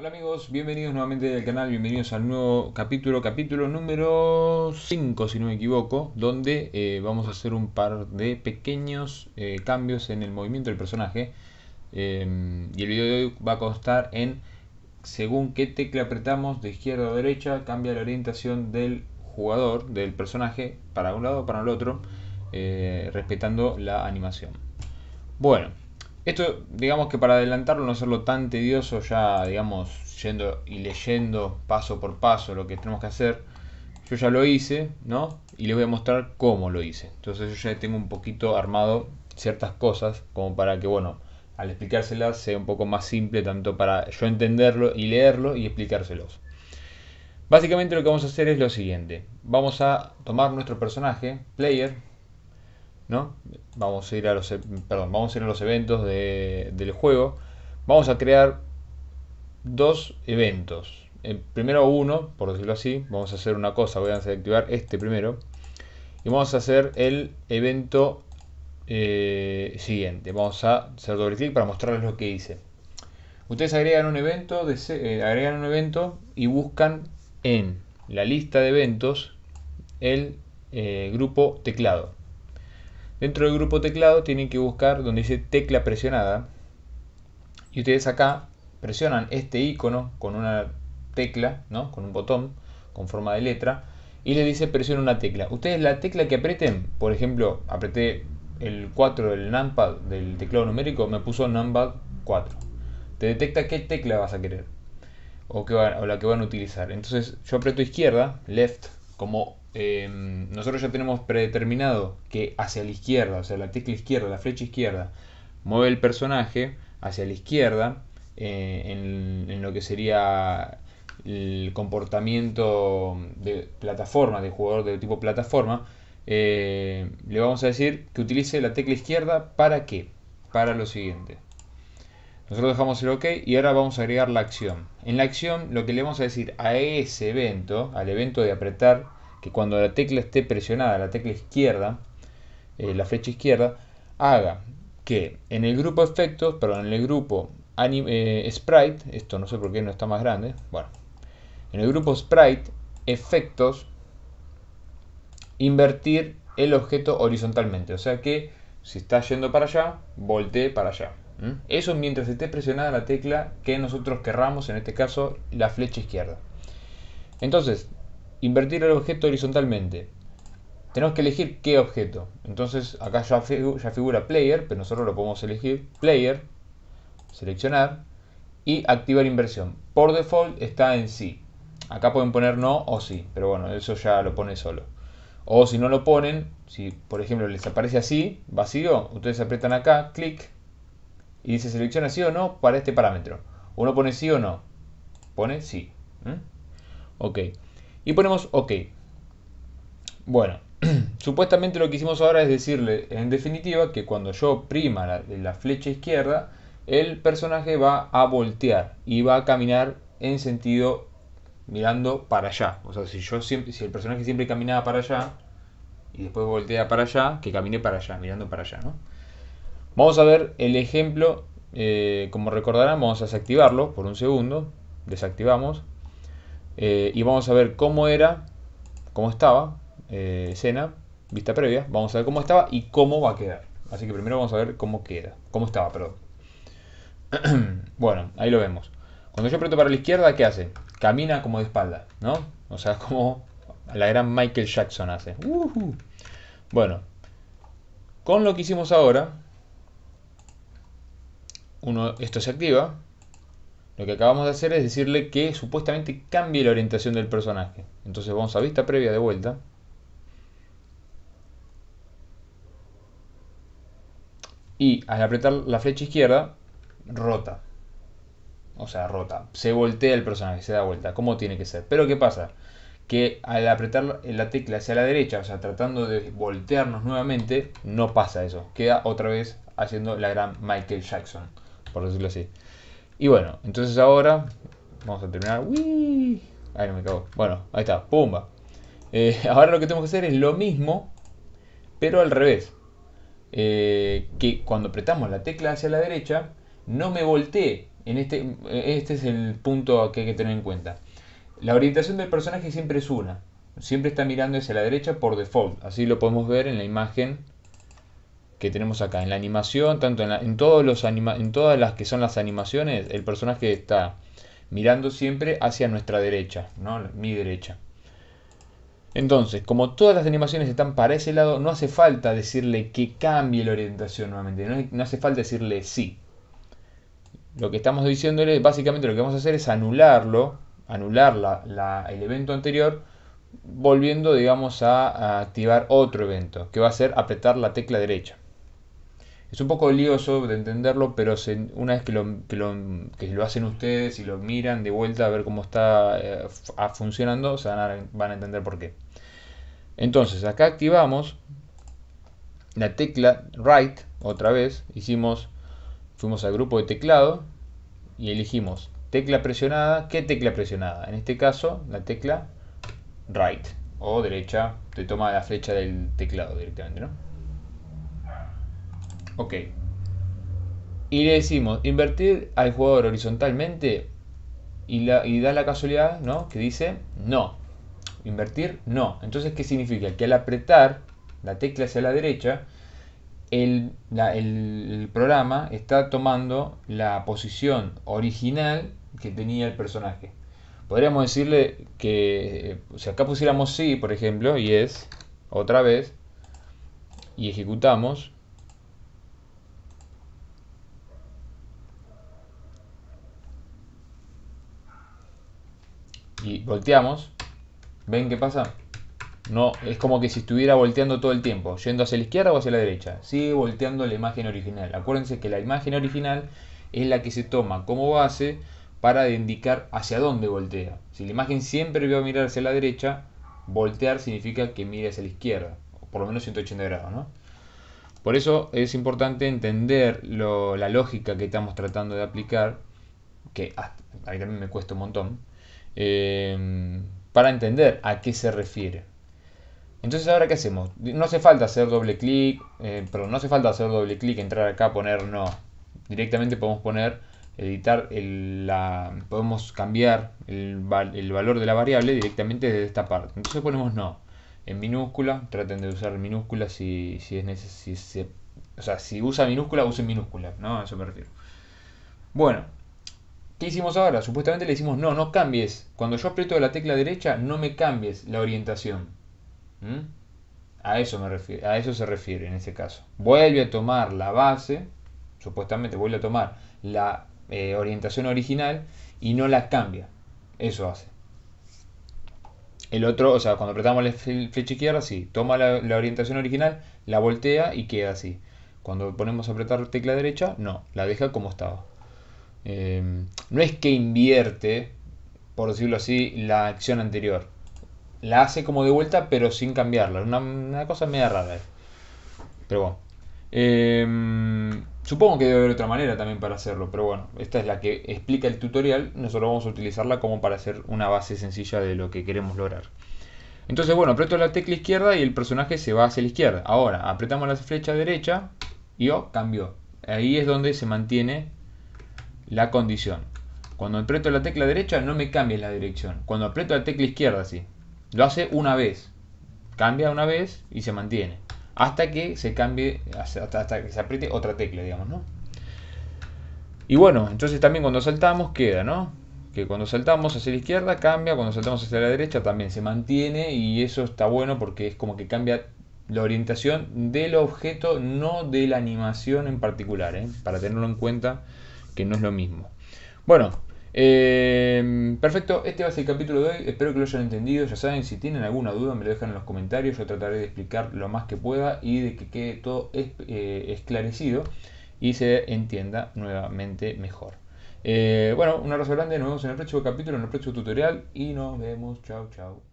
Hola amigos, bienvenidos nuevamente al canal, bienvenidos al nuevo capítulo, capítulo número 5 si no me equivoco, donde eh, vamos a hacer un par de pequeños eh, cambios en el movimiento del personaje em, y el video de hoy va a constar en según qué tecla apretamos de izquierda a derecha cambia la orientación del jugador, del personaje, para un lado o para el otro, eh, respetando la animación. Bueno, esto, digamos que para adelantarlo, no hacerlo tan tedioso, ya, digamos, yendo y leyendo paso por paso lo que tenemos que hacer. Yo ya lo hice, ¿no? Y les voy a mostrar cómo lo hice. Entonces yo ya tengo un poquito armado ciertas cosas, como para que, bueno, al explicárselas sea un poco más simple, tanto para yo entenderlo y leerlo y explicárselos. Básicamente lo que vamos a hacer es lo siguiente. Vamos a tomar nuestro personaje, player, Vamos a ir a los, e, perdón, vamos a los eventos del juego. Vamos a crear dos eventos. primero uno, por decirlo así, vamos a hacer una cosa, voy a desactivar este primero. Y vamos a hacer el evento eh, siguiente. Vamos a hacer doble clic para mostrarles lo que hice. Ustedes agregan un evento, eh, agregan un evento y buscan en la lista de eventos el eh, grupo teclado. Dentro del grupo teclado tienen que buscar donde dice tecla presionada. Y ustedes acá presionan este icono con una tecla, ¿no? con un botón con forma de letra. Y le dice presiona una tecla. Ustedes la tecla que aprieten, por ejemplo, apreté el 4 del numpad del teclado numérico, me puso numpad 4. Te detecta qué tecla vas a querer o, que o la que van a utilizar. Entonces yo aprieto izquierda, left, como em, nosotros ya tenemos predeterminado que hacia la izquierda, o sea, la tecla izquierda, la flecha izquierda, mueve el personaje hacia la izquierda eh, en, lo que sería el comportamiento de plataforma, de jugador de tipo plataforma, eh, le vamos a decir que utilice la tecla izquierda para qué? Para lo siguiente. Nosotros dejamos el OK y ahora vamos a agregar la acción. En la acción lo que le vamos a decir a ese evento, al evento de apretar que cuando la tecla esté presionada, la tecla izquierda, eh, la flecha izquierda, haga que en el grupo efectos, perdón, en el grupo eh, sprite, esto no sé por qué no está más grande, bueno, en el grupo sprite, efectos, invertir el objeto horizontalmente, o sea que si está yendo para allá, voltee para allá. Eso mientras esté presionada la tecla que nosotros querramos, en este caso la flecha izquierda. Entonces, Invertir el objeto horizontalmente. Tenemos que elegir qué objeto. Entonces acá ya, figura player, pero nosotros lo podemos elegir player, seleccionar y activar inversión. Por default está en sí. Acá pueden poner no o sí, pero bueno, eso ya lo pone solo. O si no lo ponen, si por ejemplo les aparece así, vacío, ustedes aprietan acá, clic, y dice selecciona sí o no para este parámetro. Uno pone sí o no, pone sí. Ok. Y ponemos OK. Bueno, supuestamente lo que hicimos ahora es decirle, en definitiva, que cuando yo prima la, flecha izquierda, el personaje va a voltear y va a caminar en sentido mirando para allá. O sea, si, yo siempre, si el personaje siempre caminaba para allá y después voltea para allá, que camine para allá, mirando para allá, ¿no? Vamos a ver el ejemplo, eh, como recordarán, vamos a desactivarlo por un segundo, desactivamos eh, y vamos a ver cómo era, cómo estaba, eh, escena, vista previa. Vamos a ver cómo estaba y cómo va a quedar. Así que primero vamos a ver cómo queda, cómo estaba, perdón. bueno, ahí lo vemos. Cuando yo aprieto para la izquierda, ¿qué hace? Camina como de espalda, ¿no? O sea, como la gran Michael Jackson hace. Bueno, con lo que hicimos ahora, uno, esto se activa, lo que acabamos de hacer es decirle que supuestamente cambie la orientación del personaje. Entonces vamos a vista previa de vuelta. Y al apretar la flecha izquierda, rota. O sea, rota. Se voltea el personaje, se da vuelta, ¿Cómo tiene que ser. Pero ¿qué pasa? Que al apretar la tecla hacia la derecha, o sea, tratando de voltearnos nuevamente, no pasa eso. Queda otra vez haciendo la gran Michael Jackson, por decirlo así. Y bueno, entonces ahora vamos a terminar. Ay, no me Bueno, ahí está, pumba. Eh, ahora lo que tenemos que hacer es lo mismo, pero al revés. Eh, que cuando apretamos la tecla hacia la derecha, no me voltee. En este, este es el punto que hay que tener en cuenta. La orientación del personaje siempre es una. Siempre está mirando hacia la derecha por default. Así lo podemos ver en la imagen que tenemos acá. En la animación, tanto en, todos los en todas las que son las animaciones, el personaje está mirando siempre hacia nuestra derecha, ¿no? mi derecha. Entonces, como todas las animaciones están para ese lado, no hace falta decirle que cambie la orientación nuevamente, no, hace falta decirle sí. Lo que estamos diciéndole, básicamente lo que vamos a hacer es anularlo, anular el evento anterior, volviendo, digamos, a activar otro evento, que va a ser apretar la tecla derecha. Es un poco lioso de entenderlo, pero una vez que lo, lo, hacen ustedes y lo miran de vuelta a ver cómo está eh, ah, funcionando, se van, a, entender por qué. Entonces, acá activamos la tecla Right otra vez. Hicimos, fuimos al grupo de teclado y elegimos tecla presionada. ¿Qué tecla presionada? En este caso, la tecla Right o derecha. Te toma la flecha del teclado directamente, ¿no? Ok. Y le decimos, invertir al jugador horizontalmente y, da la casualidad, ¿no? Que dice, no. Invertir, no. Entonces, ¿qué significa? Que al apretar la tecla hacia la derecha, el, el, programa está tomando la posición original que tenía el personaje. Podríamos decirle que si acá pusiéramos sí, por ejemplo, y es otra vez, y ejecutamos, y volteamos, ¿ven qué pasa? No, es como que si estuviera volteando todo el tiempo, yendo hacia la izquierda o hacia la derecha. Sigue volteando la imagen original. Acuérdense que la imagen original es la que se toma como base para indicar hacia dónde voltea. Si la imagen siempre va a mirar hacia la derecha, voltear significa que mire hacia la izquierda, por lo menos 180 grados, ¿no? Por eso es importante entender la lógica que estamos tratando de aplicar, que a mí también me cuesta un montón, Em, para entender a qué se refiere. Entonces ahora qué hacemos? No hace falta hacer doble clic, eh, no hace falta hacer doble clic, entrar acá, poner no. Directamente podemos poner, editar, la, podemos cambiar el, valor de la variable directamente desde esta parte. Entonces ponemos no en minúscula, traten de usar minúscula si, es necesario si o sea, si usa minúscula, usen minúscula, ¿no? A eso me refiero. Bueno, ¿Qué hicimos ahora? Supuestamente le decimos, no, no cambies. Cuando yo aprieto la tecla derecha, no me cambies la orientación. ¿Mm? A, eso me refiero, a eso se refiere en este caso. Vuelve a tomar la base, supuestamente vuelve a tomar la eh, orientación original y no la cambia. Eso hace. El otro, o sea, cuando apretamos la flecha izquierda, sí, toma la, la orientación original, la voltea y queda así. Cuando ponemos a apretar tecla derecha, no, la deja como estaba. Em, no es que invierte, por decirlo así, la acción anterior. La hace como de vuelta, pero sin cambiarla. Una, una cosa media rara. Pero bueno. Em, supongo que debe haber otra manera también para hacerlo, pero bueno, esta es la que explica el tutorial. Nosotros vamos a utilizarla como para hacer una base sencilla de lo que queremos lograr. Entonces, bueno, aprieto la tecla izquierda y el personaje se va hacia la izquierda. Ahora, apretamos la flecha derecha y oh, cambió. Ahí es donde se mantiene la condición. Cuando aprieto la tecla derecha no me cambia la dirección. Cuando aprieto la tecla izquierda sí. Lo hace una vez. Cambia una vez y se mantiene. Hasta que se cambie, hasta, que se apriete otra tecla, digamos, Y bueno, entonces también cuando saltamos queda, ¿no? Que cuando saltamos hacia la izquierda cambia, cuando saltamos hacia la derecha también se mantiene y eso está bueno porque es como que cambia la orientación del objeto, no de la animación en particular, ¿eh? para tenerlo en cuenta no es lo mismo. Bueno, eh, perfecto, este va a ser el capítulo de hoy, espero que lo hayan entendido, ya saben, si tienen alguna duda me lo dejan en los comentarios, yo trataré de explicar lo más que pueda y de que quede todo es, eh, esclarecido y se entienda nuevamente mejor. Eh, bueno, un abrazo grande, nos vemos en el próximo capítulo, en el próximo tutorial y nos vemos, chao, chao.